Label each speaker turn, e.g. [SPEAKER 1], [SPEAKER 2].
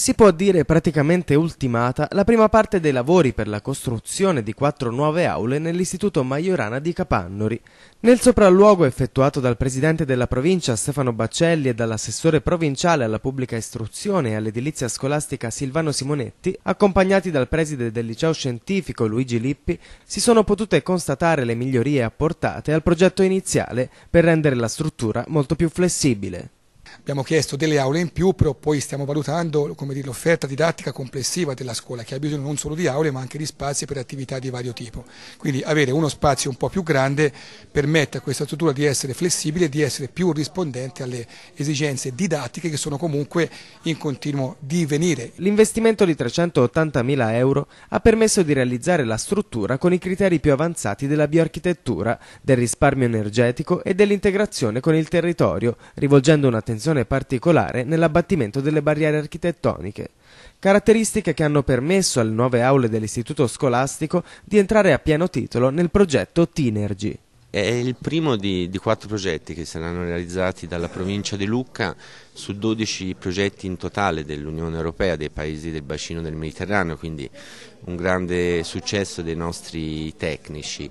[SPEAKER 1] si può dire praticamente ultimata la prima parte dei lavori per la costruzione di quattro nuove aule nell'Istituto Maiorana di Capannori. Nel sopralluogo effettuato dal presidente della provincia Stefano Baccelli e dall'assessore provinciale alla pubblica istruzione e all'edilizia scolastica Silvano Simonetti, accompagnati dal preside del liceo scientifico Luigi Lippi, si sono potute constatare le migliorie apportate al progetto iniziale per rendere la struttura molto più flessibile.
[SPEAKER 2] Abbiamo chiesto delle aule in più, però poi stiamo valutando l'offerta didattica complessiva della scuola, che ha bisogno non solo di aule ma anche di spazi per attività di vario tipo. Quindi avere uno spazio un po' più grande permette a questa struttura di essere flessibile e di essere più rispondente alle esigenze didattiche che sono comunque in continuo divenire. L'investimento di
[SPEAKER 1] 380.000 euro
[SPEAKER 2] ha permesso di realizzare la
[SPEAKER 1] struttura con i criteri più avanzati della bioarchitettura, del risparmio energetico e dell'integrazione con il territorio, rivolgendo un'attenzione attenzione particolare nell'abbattimento delle barriere architettoniche, caratteristiche che hanno permesso alle nuove aule dell'istituto scolastico di entrare a pieno titolo nel progetto Tinergy.
[SPEAKER 3] È il primo di, di, quattro progetti che saranno realizzati dalla provincia di Lucca su 12 progetti in totale dell'Unione Europea, dei paesi del bacino del Mediterraneo, quindi un grande successo dei nostri tecnici.